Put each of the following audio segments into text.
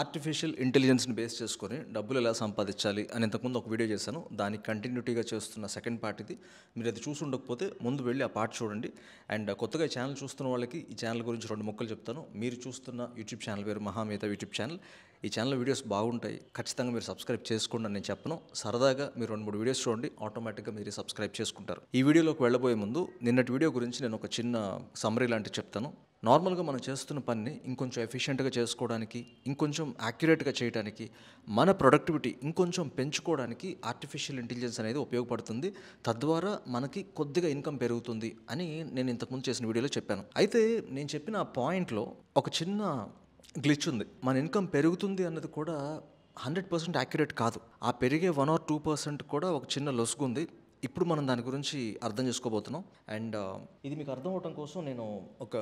artificial ఇంటెలిజెన్స్ని base చేసుకొని డబ్బులు ఎలా సంపాదించాలి అని ఇంతకుముందు ఒక వీడియో చేశాను దాని కంటిన్యూటీగా చేస్తున్న సెకండ్ పార్ట్ ఇది మీరు అది చూసి ఉండకపోతే ముందు వెళ్ళి ఆ పార్ట్ చూడండి అండ్ కొత్తగా ఛానల్ చూస్తున్న వాళ్ళకి ఈ ఛానల్ గురించి రెండు మొక్కలు చెప్తాను మీరు చూస్తున్న యూట్యూబ్ ఛానల్ పేరు మహామేత యూట్యూబ్ ఛానల్ ఈ ఛానల్ వీడియోస్ బాగుంటాయి ఖచ్చితంగా మీరు సబ్స్క్రైబ్ చేసుకోండి అని నేను చెప్పను సరదాగా మీరు రెండు మూడు వీడియోస్ చూడండి ఆటోమేటిక్గా మీరు సబ్స్క్రైబ్ చేసుకుంటారు ఈ వీడియోలోకి వెళ్ళబోయే ముందు నిన్నటి వీడియో గురించి నేను ఒక చిన్న సమరీ లాంటివి చెప్తాను నార్మల్గా మనం చేస్తున్న పనిని ఇంకొంచెం ఎఫిషియెంట్గా చేసుకోవడానికి ఇంకొంచెం యాక్యురేట్గా చేయడానికి మన ప్రొడక్టివిటీ ఇంకొంచెం పెంచుకోవడానికి ఆర్టిఫిషియల్ ఇంటెలిజెన్స్ అనేది ఉపయోగపడుతుంది తద్వారా మనకి కొద్దిగా ఇన్కమ్ పెరుగుతుంది అని నేను ఇంతకుముందు చేసిన వీడియోలో చెప్పాను అయితే నేను చెప్పిన ఆ పాయింట్లో ఒక చిన్న గ్లిచ్ ఉంది మన ఇన్కమ్ పెరుగుతుంది అన్నది కూడా హండ్రెడ్ పర్సెంట్ యాక్యురేట్ కాదు ఆ పెరిగే వన్ ఆర్ టూ పర్సెంట్ కూడా ఒక చిన్న ఉంది ఇప్పుడు మనం దాని గురించి అర్థం చేసుకోబోతున్నాం అండ్ ఇది మీకు అర్థం అవటం కోసం నేను ఒక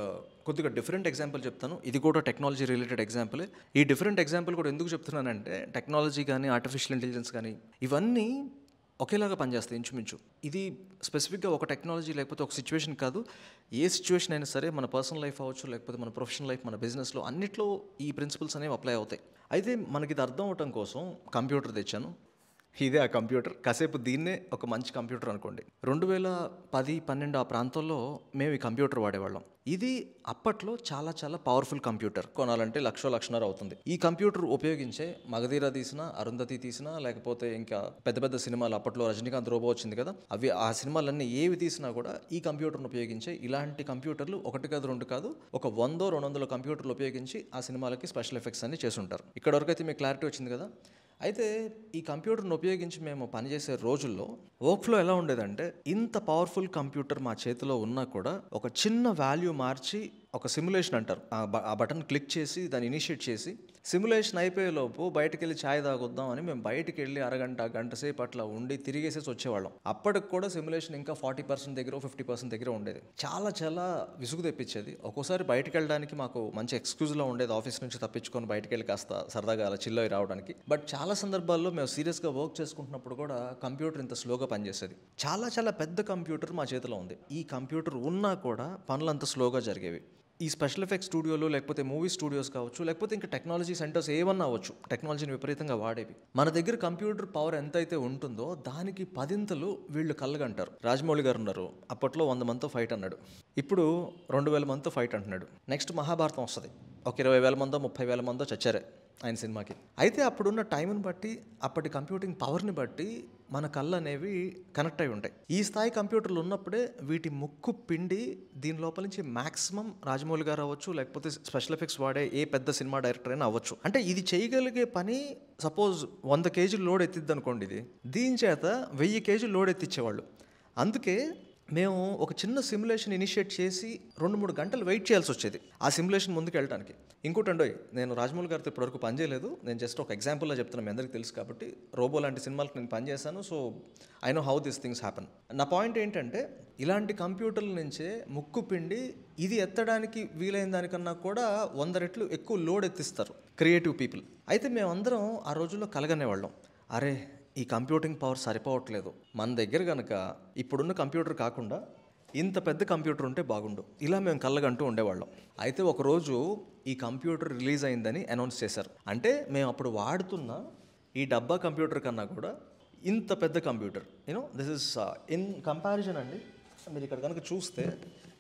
కొద్దిగా డిఫరెంట్ ఎగ్జాంపుల్ చెప్తాను ఇది కూడా టెక్నాలజీ రిలేటెడ్ ఎగ్జాంపులే ఈ డిఫరెంట్ ఎగ్జాంపుల్ కూడా ఎందుకు చెప్తున్నానంటే టెక్నాలజీ కానీ ఆర్టిఫిషియల్ ఇంటెలిజెన్స్ కానీ ఇవన్నీ ఒకేలాగా పనిచేస్తాయి ఇంచుమించు ఇది స్పెసిఫిక్గా ఒక టెక్నాలజీ లేకపోతే ఒక సిచ్యువేషన్ కాదు ఏ సిచ్యువేషన్ అయినా సరే మన పర్సనల్ లైఫ్ అవ్వచ్చు లేకపోతే మన ప్రొఫెషనల్ లైఫ్ మన బిజినెస్లో అన్నిట్లో ఈ ప్రిన్సిపల్స్ అనేవి అప్లై అవుతాయి అయితే మనకి ఇది అర్థం అవటం కోసం కంప్యూటర్ తెచ్చాను ఇదే ఆ కంప్యూటర్ కాసేపు దీన్నే ఒక మంచి కంప్యూటర్ అనుకోండి రెండు వేల పది పన్నెండు ఆ ప్రాంతంలో మేము ఈ కంప్యూటర్ వాడేవాళ్ళం ఇది అప్పట్లో చాలా చాలా పవర్ఫుల్ కంప్యూటర్ కొనాలంటే లక్ష లక్షన్నర అవుతుంది ఈ కంప్యూటర్ ఉపయోగించే మగధీర తీసినా అరుంధతి తీసినా లేకపోతే ఇంకా పెద్ద పెద్ద సినిమాలు అప్పట్లో రజనీకాంత్ రోబో వచ్చింది కదా అవి ఆ సినిమాలన్నీ ఏవి తీసినా కూడా ఈ కంప్యూటర్ను ఉపయోగించే ఇలాంటి కంప్యూటర్లు ఒకటి కాదు రెండు కాదు ఒక వందో రెండు వందల కంప్యూటర్లు ఉపయోగించి ఆ సినిమాలకి స్పెషల్ ఎఫెక్ట్స్ అన్ని చేస్తుంటారు ఇక్కడ వరకు అయితే మీకు క్లారిటీ వచ్చింది కదా అయితే ఈ కంప్యూటర్ను ఉపయోగించి మేము పనిచేసే రోజుల్లో వర్క్ఫ్లో ఎలా ఉండేదంటే ఇంత పవర్ఫుల్ కంప్యూటర్ మా చేతిలో ఉన్నా కూడా ఒక చిన్న వాల్యూ మార్చి ఒక సిమ్యులేషన్ అంటారు ఆ బటన్ క్లిక్ చేసి దాన్ని ఇనిషియేట్ చేసి సిమ్యులేషన్ అయిపోయేలోపు బయటకు వెళ్ళి ఛాయ్ తాగొద్దాం అని మేము బయటకు వెళ్ళి అరగంట గంట సేపు అట్లా ఉండి తిరిగేసేసి వచ్చేవాళ్ళం అప్పటికి కూడా సిమ్యులేషన్ ఇంకా ఫార్టీ పర్సెంట్ దగ్గర ఫిఫ్టీ పర్సెంట్ దగ్గర ఉండేది చాలా చాలా విసుగు తెప్పించేది ఒక్కోసారి బయటకు వెళ్ళడానికి మాకు మంచి ఎక్స్క్యూజ్లో ఉండేది ఆఫీస్ నుంచి తప్పించుకొని బయటకు వెళ్ళి కాస్త సరదాగా అలా చిల్లో రావడానికి బట్ చాలా సందర్భాల్లో మేము సీరియస్గా వర్క్ చేసుకుంటున్నప్పుడు కూడా కంప్యూటర్ ఇంత స్లోగా పనిచేసేది చాలా చాలా పెద్ద కంప్యూటర్ మా చేతిలో ఉంది ఈ కంప్యూటర్ ఉన్నా కూడా పనులు అంత స్లోగా జరిగేవి ఈ స్పెషల్ ఎఫెక్ట్ స్టూడియోలు లేకపోతే మూవీ స్టూడియోస్ కావచ్చు లేకపోతే ఇంకా టెక్నాలజీ సెంటర్స్ ఏమన్నా అవ్వచ్చు టెక్నాలజీని విపరీతంగా వాడేవి మన దగ్గర కంప్యూటర్ పవర్ ఎంతైతే ఉంటుందో దానికి పదింతలు వీళ్ళు కళ్ళగంటారు రాజమౌళి గారు ఉన్నారు అప్పట్లో వంద మందితో ఫైట్ అన్నాడు ఇప్పుడు రెండు వేల మందితో ఫైట్ అంటున్నాడు నెక్స్ట్ మహాభారతం వస్తుంది ఒక ఇరవై వేల మందో ముప్పై వేల మందో చచ్చారే ఆయన సినిమాకి అయితే అప్పుడున్న టైంని బట్టి అప్పటి కంప్యూటింగ్ పవర్ని బట్టి మన కళ్ళు అనేవి కనెక్ట్ అయి ఉంటాయి ఈ స్థాయి కంప్యూటర్లు ఉన్నప్పుడే వీటి ముక్కు పిండి దీని లోపల నుంచి మాక్సిమం రాజమౌళి గారు అవ్వచ్చు లేకపోతే స్పెషల్ ఎఫెక్ట్స్ వాడే ఏ పెద్ద సినిమా డైరెక్టర్ అయినా అవ్వచ్చు అంటే ఇది చేయగలిగే పని సపోజ్ వంద కేజీలు లోడ్ ఎత్తిద్ది అనుకోండి ఇది దీని చేత వెయ్యి కేజీలు లోడ్ ఎత్తిచ్చేవాళ్ళు అందుకే మేము ఒక చిన్న సిమ్యులేషన్ ఇనిషియేట్ చేసి రెండు మూడు గంటలు వెయిట్ చేయాల్సి వచ్చేది ఆ సిమ్యులేషన్ ముందుకు వెళ్ళడానికి ఇంకోటి నేను రాజమౌళి గారితో ఇప్పటివరకు పనిచేయలేదు నేను జస్ట్ ఒక ఎగ్జాంపుల్లో చెప్తున్నాను మీ అందరికీ తెలుసు కాబట్టి రోబో లాంటి సినిమాలకు నేను పనిచేశాను so I know how these things happen నా పాయింట్ ఏంటంటే ఇలాంటి కంప్యూటర్ల నుంచే ముక్కు పిండి ఇది ఎత్తడానికి వీలైన దానికన్నా కూడా వంద రెట్లు ఎక్కువ లోడ్ ఎత్తిస్తారు క్రియేటివ్ పీపుల్ అయితే మేమందరం ఆ రోజుల్లో కలగనే వాళ్ళం అరే ఈ కంప్యూటింగ్ పవర్ సరిపోవట్లేదు మన దగ్గర కనుక ఇప్పుడున్న కంప్యూటర్ కాకుండా ఇంత పెద్ద కంప్యూటర్ ఉంటే బాగుండు ఇలా మేము కళ్ళగంటూ ఉండేవాళ్ళం అయితే ఒకరోజు ఈ కంప్యూటర్ రిలీజ్ అయిందని అనౌన్స్ చేశారు అంటే మేము అప్పుడు వాడుతున్న ఈ డబ్బా కంప్యూటర్ కన్నా కూడా ఇంత పెద్ద computer you know this is in comparison అండి మీరు ఇక్కడ కనుక చూస్తే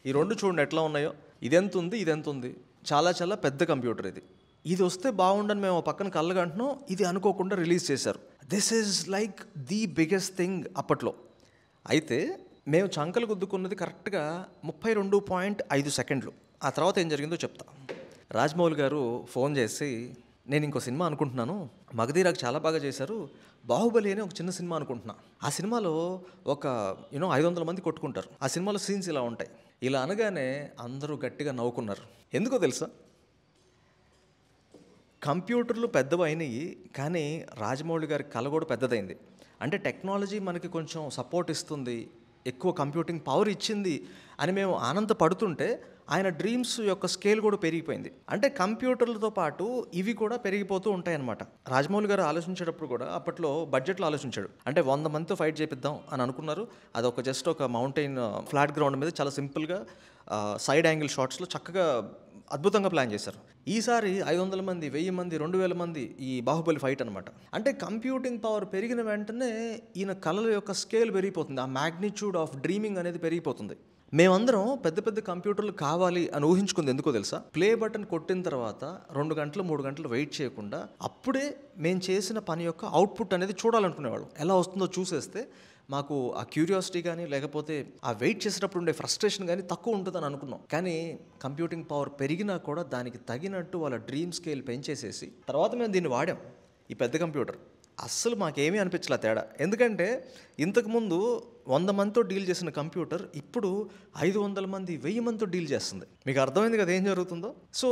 ఈ రెండు చూడండి ఎట్లా ఉన్నాయో ఇదెంత ఉంది ఇదెంత ఉంది చాలా చాలా పెద్ద కంప్యూటర్ ఇది ఇది వస్తే బాగుండని మేము పక్కన కళ్ళగంటున్నాం ఇది అనుకోకుండా రిలీజ్ చేశారు this is like the biggest thing అప్పట్లో అయితే మేము చంకలు గుద్దుకున్నది కరెక్ట్గా ముప్పై రెండు పాయింట్ ఐదు సెకండ్లు ఆ తర్వాత ఏం జరిగిందో చెప్తా రాజ్మౌళి గారు ఫోన్ చేసి నేను ఇంకో సినిమా అనుకుంటున్నాను మగధీరాకు చాలా బాగా చేశారు బాహుబలి అనే ఒక చిన్న సినిమా అనుకుంటున్నా ఆ సినిమాలో ఒక యూనో ఐదు వందల మంది కొట్టుకుంటారు ఆ సినిమాలో సీన్స్ ఇలా ఉంటాయి ఇలా అనగానే అందరూ గట్టిగా నవ్వుకున్నారు ఎందుకో తెలుసా కంప్యూటర్లు పెద్దవి అయినాయి కానీ రాజమౌళి గారి కళ కూడా పెద్దదైంది అంటే టెక్నాలజీ మనకి కొంచెం సపోర్ట్ ఇస్తుంది ఎక్కువ కంప్యూటింగ్ పవర్ ఇచ్చింది అని మేము ఆనందపడుతుంటే ఆయన డ్రీమ్స్ యొక్క స్కేల్ కూడా పెరిగిపోయింది అంటే కంప్యూటర్లతో పాటు ఇవి కూడా పెరిగిపోతూ ఉంటాయన్నమాట రాజమౌళి గారు ఆలోచించేటప్పుడు కూడా అప్పట్లో బడ్జెట్లో ఆలోచించాడు అంటే వంద మందితో ఫైట్ చేపిద్దాం అని అనుకున్నారు అదొక జస్ట్ ఒక మౌంటైన్ ఫ్లాట్ గ్రౌండ్ మీద చాలా సింపుల్గా సైడ్ యాంగిల్ షాట్స్లో చక్కగా అద్భుతంగా ప్లాన్ చేశారు ఈసారి ఐదు వందల మంది వెయ్యి మంది రెండు వేల మంది ఈ బాహుబలి ఫైట్ అనమాట అంటే కంప్యూటింగ్ పవర్ పెరిగిన వెంటనే ఈయన కళల యొక్క స్కేల్ పెరిగిపోతుంది ఆ మ్యాగ్నిట్యూడ్ ఆఫ్ డ్రీమింగ్ అనేది పెరిగిపోతుంది మేమందరం పెద్ద పెద్ద కంప్యూటర్లు కావాలి అని ఊహించుకుంది ఎందుకో తెలుసా ప్లే బటన్ కొట్టిన తర్వాత రెండు గంటలు మూడు గంటలు వెయిట్ చేయకుండా అప్పుడే మేము చేసిన పని యొక్క అవుట్పుట్ అనేది చూడాలనుకునేవాళ్ళం ఎలా వస్తుందో చూసేస్తే మాకు ఆ క్యూరియాసిటీ కానీ లేకపోతే ఆ వెయిట్ చేసినప్పుడు ఉండే ఫ్రస్ట్రేషన్ కానీ తక్కువ ఉంటుందని అనుకున్నాం కానీ కంప్యూటింగ్ పవర్ పెరిగినా కూడా దానికి తగినట్టు వాళ్ళ డ్రీమ్ స్కేల్ పెంచేసేసి తర్వాత మేము దీన్ని వాడాం ఈ పెద్ద కంప్యూటర్ అస్సలు మాకేమీ అనిపించలే తేడా ఎందుకంటే ఇంతకుముందు వంద మందితో డీల్ చేసిన కంప్యూటర్ ఇప్పుడు ఐదు వందల మంది వెయ్యి మందితో డీల్ చేస్తుంది మీకు అర్థమైంది కదా ఏం జరుగుతుందో సో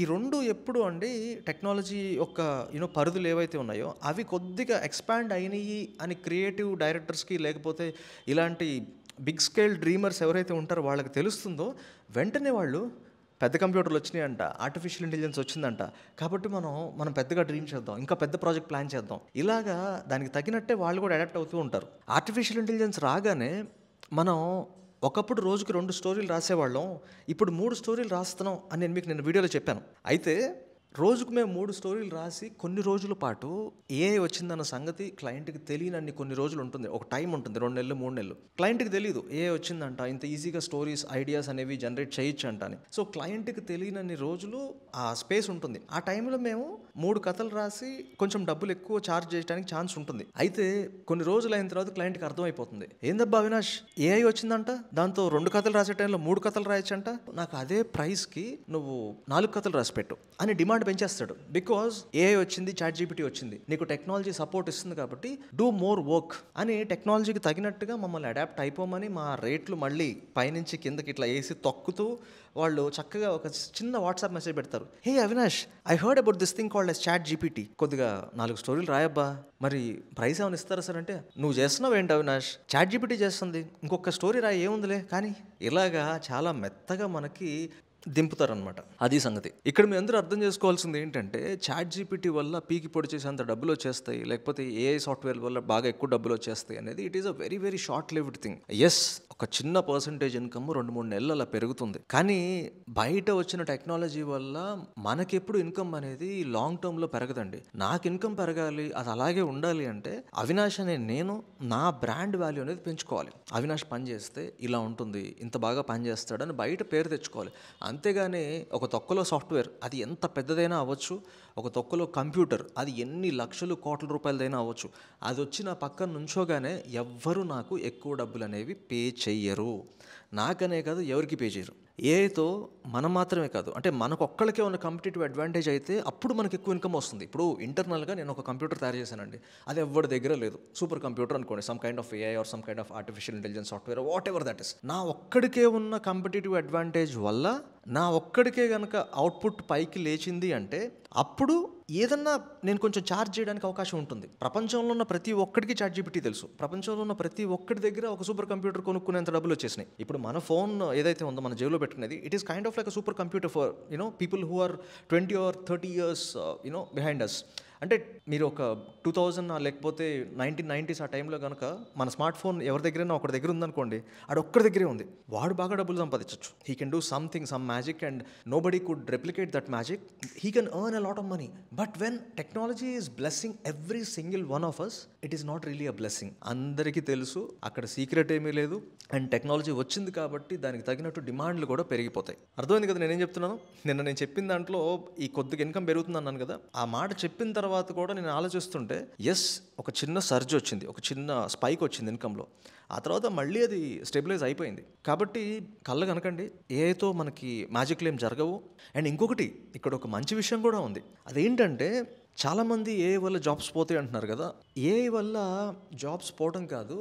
ఈ రెండు ఎప్పుడు అండి టెక్నాలజీ యొక్క యూనో పరిధులు ఏవైతే ఉన్నాయో అవి కొద్దిగా ఎక్స్పాండ్ అయినాయి అని క్రియేటివ్ డైరెక్టర్స్కి లేకపోతే ఇలాంటి బిగ్ స్కేల్ డ్రీమర్స్ ఎవరైతే ఉంటారో వాళ్ళకి తెలుస్తుందో వెంటనే వాళ్ళు పెద్ద కంప్యూటర్లు వచ్చినాయంట ఆర్టిఫిషియల్ ఇంటెలిజెన్స్ వచ్చిందంట కాబట్టి మనం మనం పెద్దగా డ్రీమ్ చేద్దాం ఇంకా పెద్ద ప్రాజెక్ట్ ప్లాన్ చేద్దాం ఇలాగా దానికి తగినట్టే వాళ్ళు కూడా అడాప్ట్ అవుతూ ఉంటారు ఆర్టిఫిషియల్ ఇంటెలిజెన్స్ రాగానే మనం ఒకప్పుడు రోజుకి రెండు స్టోరీలు రాసేవాళ్ళం ఇప్పుడు మూడు స్టోరీలు రాస్తున్నాం అని నేను మీకు నేను వీడియోలో చెప్పాను అయితే రోజుకు మేము మూడు స్టోరీలు రాసి కొన్ని రోజుల పాటు ఏ వచ్చిందన్న సంగతి క్లయింట్కి తెలియనన్ని కొన్ని రోజులు ఉంటుంది ఒక టైం ఉంటుంది రెండు నెలలు మూడు నెలలు క్లయింట్కి తెలియదు ఏ వచ్చిందంట ఇంత ఈజీగా స్టోరీస్ ఐడియాస్ అనేవి జనరేట్ చేయొచ్చు అంట అని సో క్లయింట్కి తెలియనన్ని రోజులు ఆ స్పేస్ ఉంటుంది ఆ టైంలో మేము మూడు కథలు రాసి కొంచెం డబ్బులు ఎక్కువ ఛార్జ్ చేయడానికి ఛాన్స్ ఉంటుంది అయితే కొన్ని రోజులు అయిన తర్వాత క్లయింట్కి అర్థమైపోతుంది ఏందబ్బా అవినాష్ ఏఐ వచ్చిందంట దాంతో రెండు కథలు రాసే టైంలో మూడు కథలు రాయొచ్చంట నాకు అదే ప్రైస్కి నువ్వు నాలుగు కథలు రాసి పెట్టు అని డిమాండ్ డిమాండ్ పెంచేస్తాడు బికాజ్ ఏఐ వచ్చింది చాట్ జీపీటీ వచ్చింది నీకు టెక్నాలజీ సపోర్ట్ ఇస్తుంది కాబట్టి డూ మోర్ వర్క్ అని టెక్నాలజీకి తగినట్టుగా మమ్మల్ని అడాప్ట్ అయిపోమని మా రేట్లు మళ్ళీ పైనుంచి కిందకి ఇట్లా వేసి తొక్కుతూ వాళ్ళు చక్కగా ఒక చిన్న వాట్సాప్ మెసేజ్ పెడతారు hey Avinash I heard about this thing called as ChatGPT కొద్దిగా నాలుగు స్టోరీలు రాయబ్బా మరి ప్రైస్ ఏమైనా ఇస్తారా సార్ అంటే నువ్వు చేస్తున్నావు ఏంటి అవినాష్ చాట్ జీపీటీ చేస్తుంది ఇంకొక స్టోరీ రాయి ఏముందిలే కానీ ఇలాగా చాలా మెత్తగా మనకి దింపుతారనమాట అది సంగతి ఇక్కడ మీ అందరూ అర్థం చేసుకోవాల్సింది ఏంటంటే చాట్ జీపీటీ వల్ల పీకి పొడి చేసేంత డబ్బులు వచ్చేస్తాయి లేకపోతే ఏ సాఫ్ట్వేర్ వల్ల బాగా ఎక్కువ డబ్బులు వచ్చేస్తాయి అనేది it is a very very short lived thing as ఒక చిన్న పర్సంటేజ్ ఇన్కమ్ రెండు మూడు నెలలు అలా పెరుగుతుంది కానీ బయట వచ్చిన టెక్నాలజీ వల్ల మనకెప్పుడు ఇన్కమ్ అనేది లాంగ్ టర్మ్లో పెరగదండి నాకు ఇన్కమ్ పెరగాలి అది అలాగే ఉండాలి అంటే అవినాష్ అనే నేను నా బ్రాండ్ వాల్యూ అనేది పెంచుకోవాలి అవినాష్ పని చేస్తే ఇలా ఉంటుంది ఇంత బాగా పని చేస్తాడని బయట పేరు తెచ్చుకోవాలి అంతేగాని ఒక తొక్కలో సాఫ్ట్వేర్ అది ఎంత పెద్దదైనా అవ్వచ్చు ఒక తొక్కలో కంప్యూటర్ అది ఎన్ని లక్షలు కోట్ల రూపాయలదైనా అవ్వచ్చు అది వచ్చి నా పక్కన నుంచోగానే ఎవ్వరూ నాకు ఎక్కువ డబ్బులు అనేవి పే చెయ్యరు నాకనే కాదు ఎవరికి పే చేయరు ఏఐతో మనం మాత్రమే కాదు అంటే మనకు ఒక్కళ్ళకే ఉన్న కాంపిటేటివ్ అడ్వాంటేజ్ అయితే అప్పుడు మనకు ఎక్కువ ఇన్కమ్ వస్తుంది ఇప్పుడు ఇంటర్నల్గా నేను ఒక కంప్యూటర్ తయారు చేశానండి అది ఎవరి దగ్గర లేదు సూపర్ కంప్యూటర్ అనుకోండి some kind of AI or some kind of artificial intelligence software whatever that is నా ఒక్కడికే ఉన్న కాంపిటేటివ్ అడ్వాంటేజ్ వల్ల నా ఒక్కడికే కనుక అవుట్పుట్ పైకి లేచింది అంటే అప్పుడు ఏదన్నా నేను కొంచెం ఛార్జ్ చేయడానికి అవకాశం ఉంటుంది ప్రపంచంలో ఉన్న ప్రతి ఒక్కడికి చార్జ్ జీపీటీ తెలుసు ప్రపంచంలో ఉన్న ప్రతి ఒక్కడి దగ్గర ఒక సూపర్ కంప్యూటర్ కొనుక్కునేంత డబ్బులు వచ్చేసినాయి ఇప్పుడు మన ఫోన్ ఏదైతే ఉందో మన జేబులో పెట్టుకునేది it is kind of like a super computer for you know people who are twenty or thirty years you know behind us అంటే మీరు ఒక టూ థౌజండ్ లేకపోతే నైన్టీన్ నైంటీస్ ఆ టైంలో కనుక మన స్మార్ట్ ఫోన్ ఎవరి దగ్గరైనా ఒకరి దగ్గర ఉందనుకోండి అది ఒక్కరి దగ్గరే ఉంది వాడు బాగా డబ్బులు సంపాదించవచ్చు he can do something some magic and nobody could replicate that magic he can earn a lot of money but when technology is blessing every single one of us it is not really a blessing అందరికీ తెలుసు అక్కడ secret ఏమీ లేదు and technology వచ్చింది కాబట్టి దానికి తగినట్టు డిమాండ్లు కూడా పెరిగిపోతాయి అర్థమైంది కదా నేనేం చెప్తున్నాను నిన్న నేను చెప్పిన దాంట్లో ఈ కొద్దిగా ఇన్కమ్ పెరుగుతుంది అన్నాను కదా ఆ మాట చెప్పిన తర్వాత తర్వాత కూడా నేను ఆలోచిస్తుంటే ఎస్ ఒక చిన్న సర్జ్ వచ్చింది ఒక చిన్న స్పైక్ వచ్చింది ఇన్కంలో ఆ తర్వాత మళ్ళీ అది స్టెబిలైజ్ అయిపోయింది కాబట్టి కళ్ళు కనకండి ఏఐతో మనకి మ్యాజిక్లు ఏం జరగవు అండ్ ఇంకొకటి ఇక్కడ ఒక మంచి విషయం కూడా ఉంది అదేంటంటే చాలామంది ఏ వల్ల జాబ్స్ పోతాయి అంటున్నారు కదా ఏ వల్ల జాబ్స్ పోవడం కాదు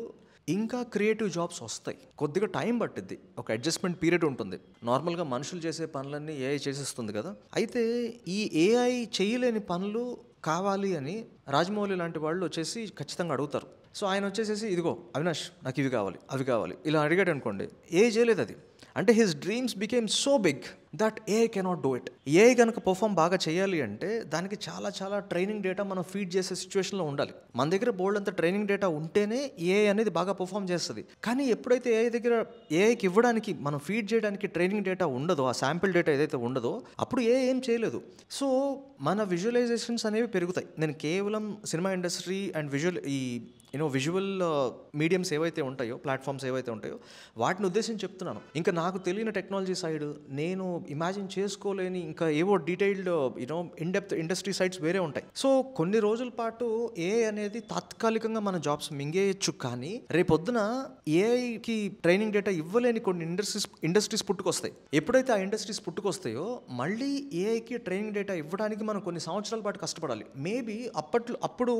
ఇంకా క్రియేటివ్ జాబ్స్ వస్తాయి కొద్దిగా టైం పట్టిద్ది ఒక అడ్జస్ట్మెంట్ పీరియడ్ ఉంటుంది నార్మల్గా మనుషులు చేసే పనులన్నీ ఏఐ చేసేస్తుంది కదా అయితే ఈ ఏఐ చేయలేని పనులు కావాలి అని రాజమౌళి లాంటి వాళ్ళు వచ్చేసి ఖచ్చితంగా అడుగుతారు సో ఆయన వచ్చేసేసి ఇదిగో అవినాష్ నాకు ఇవి కావాలి అవి కావాలి ఇలా అడిగాడు అనుకోండి ఏ చేయలేదు అది అంటే his dreams became so big that he cannot do it he కనుక పర్ఫామ్ బాగా చేయాలి అంటే దానికి చాలా చాలా ట్రైనింగ్ డేటా మనం ఫీడ్ చేసే సిచ్యువేషన్లో ఉండాలి మన దగ్గర బోల్డ్ అంత ట్రైనింగ్ డేటా ఉంటేనే ఏ అనేది బాగా పర్ఫామ్ చేస్తుంది కానీ ఎప్పుడైతే ఏ దగ్గర ఏఐకి ఇవ్వడానికి మనం ఫీడ్ చేయడానికి ట్రైనింగ్ డేటా ఉండదో ఆ శాంపిల్ డేటా ఏదైతే ఉండదో అప్పుడు ఏ ఏం చేయలేదు సో మన విజువలైజేషన్స్ అనేవి పెరుగుతాయి నేను కేవలం సినిమా ఇండస్ట్రీ అండ్ విజువల్ ఈ యూనో విజువల్ మీడియంస్ ఏవైతే ఉంటాయో ప్లాట్ఫామ్స్ ఏవైతే ఉంటాయో వాటిని ఉద్దేశించి చెప్తున్నాను ఇంకా నాకు తెలియని టెక్నాలజీ సైడ్ నేను ఇమాజిన్ చేసుకోలేని ఇంకా ఏవో detailed you know in depth industry sites వేరే ఉంటాయి సో కొన్ని రోజుల పాటు ఏ అనేది తాత్కాలికంగా మన జాబ్స్ మింగేయచ్చు కానీ రేపొద్దున ఏఐకి ట్రైనింగ్ డేటా ఇవ్వలేని కొన్ని ఇండస్ట్రీస్ ఇండస్ట్రీస్ పుట్టుకొస్తాయి ఎప్పుడైతే ఆ ఇండస్ట్రీస్ పుట్టుకొస్తాయో మళ్ళీ ఏఐకి ట్రైనింగ్ డేటా ఇవ్వడానికి మనం కొన్ని సంవత్సరాల పాటు కష్టపడాలి మేబీ అప్పట్లో అప్పుడు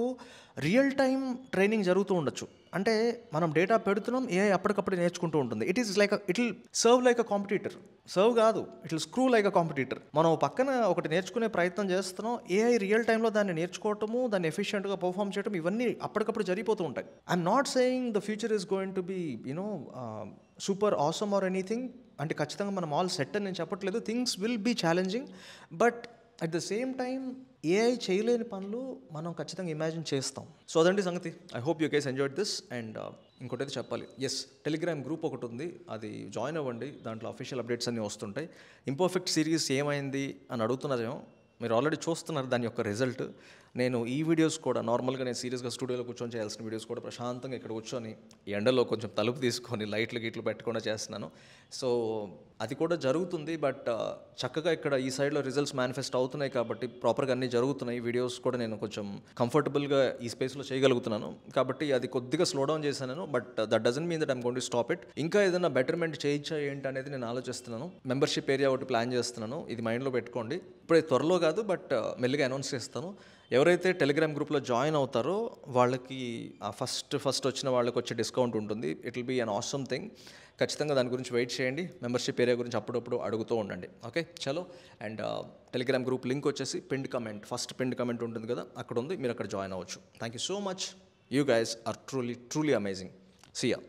రియల్ టైం ట్రైనింగ్ లెర్నింగ్ జరుగుతూ ఉండొచ్చు అంటే మనం డేటా పెడుతున్నాం ఏఐ అప్పటికప్పుడు నేర్చుకుంటూ ఉంటుంది it is like it will serve like a competitor serve కాదు it will screw like a competitor మనం పక్కన ఒకటి నేర్చుకునే ప్రయత్నం చేస్తున్నాం ఏఐ రియల్ టైంలో దాన్ని నేర్చుకోవటము దాన్ని ఎఫిషియెంట్గా పర్ఫామ్ చేయడం ఇవన్నీ అప్పటికప్పుడు జరిగిపోతూ ఉంటాయి I'm not saying the future is going to be you know super awesome or anything అంటే ఖచ్చితంగా మనం ఆల్ సెట్ అని నేను చెప్పట్లేదు things will be challenging but at the same time AI చేయలేని పనులు మనం ఖచ్చితంగా ఇమాజిన్ చేస్తాం సో అదండి సంగతి I hope you guys enjoy this and ఇంకోటైతే చెప్పాలి ఎస్ టెలిగ్రామ్ గ్రూప్ ఒకటి ఉంది అది జాయిన్ అవ్వండి దాంట్లో అఫీషియల్ అప్డేట్స్ అన్నీ వస్తుంటాయి ఇంపర్ఫెక్ట్ సిరీస్ ఏమైంది అని అడుగుతున్నారేమో మీరు ఆల్రెడీ చూస్తున్నారు దాని యొక్క రిజల్ట్ నేను ఈ వీడియోస్ కూడా నార్మల్గా నేను సీరియస్గా స్టూడియోలో కూర్చొని చేయాల్సిన వీడియోస్ కూడా ప్రశాంతంగా ఇక్కడ కూర్చొని ఎండలో కొంచెం తలుపు తీసుకొని లైట్లు గీట్లు పెట్టకుండా చేస్తున్నాను సో అది కూడా జరుగుతుంది బట్ చక్కగా ఇక్కడ ఈ సైడ్లో రిజల్ట్స్ మేనిఫెస్ట్ అవుతున్నాయి కాబట్టి ప్రాపర్గా అన్నీ జరుగుతున్నాయి వీడియోస్ కూడా నేను కొంచెం కంఫర్టబుల్గా ఈ స్పేస్లో చేయగలుగుతున్నాను కాబట్టి అది కొద్దిగా స్లో డౌన్ చేశాను but that doesn't mean that I'm gonna stop it ఇంకా ఏదైనా బెటర్మెంట్ చేయించా ఏంటి అనేది నేను ఆలోచిస్తున్నాను మెంబర్షిప్ ఏరియా ఒకటి ప్లాన్ చేస్తున్నాను ఇది మైండ్లో పెట్టుకోండి ఇప్పుడే త్వరలో కాదు బట్ మెల్లిగా అనౌన్స్ చేస్తాను ఎవరైతే టెలిగ్రామ్ గ్రూప్లో జాయిన్ అవుతారో వాళ్ళకి ఫస్ట్ ఫస్ట్ వచ్చిన వాళ్ళకి వచ్చే డిస్కౌంట్ ఉంటుంది it will be an awesome thing ఖచ్చితంగా దాని గురించి వెయిట్ చేయండి మెంబర్షిప్ ఏరియా గురించి అప్పుడప్పుడు అడుగుతూ ఉండండి ఓకే చలో అండ్ టెలిగ్రామ్ గ్రూప్ లింక్ వచ్చేసి pinned comment first pinned comment ఉంటుంది కదా అక్కడ ఉంది మీరు అక్కడ జాయిన్ అవ్వచ్చు thank you so much you guys are truly truly amazing chia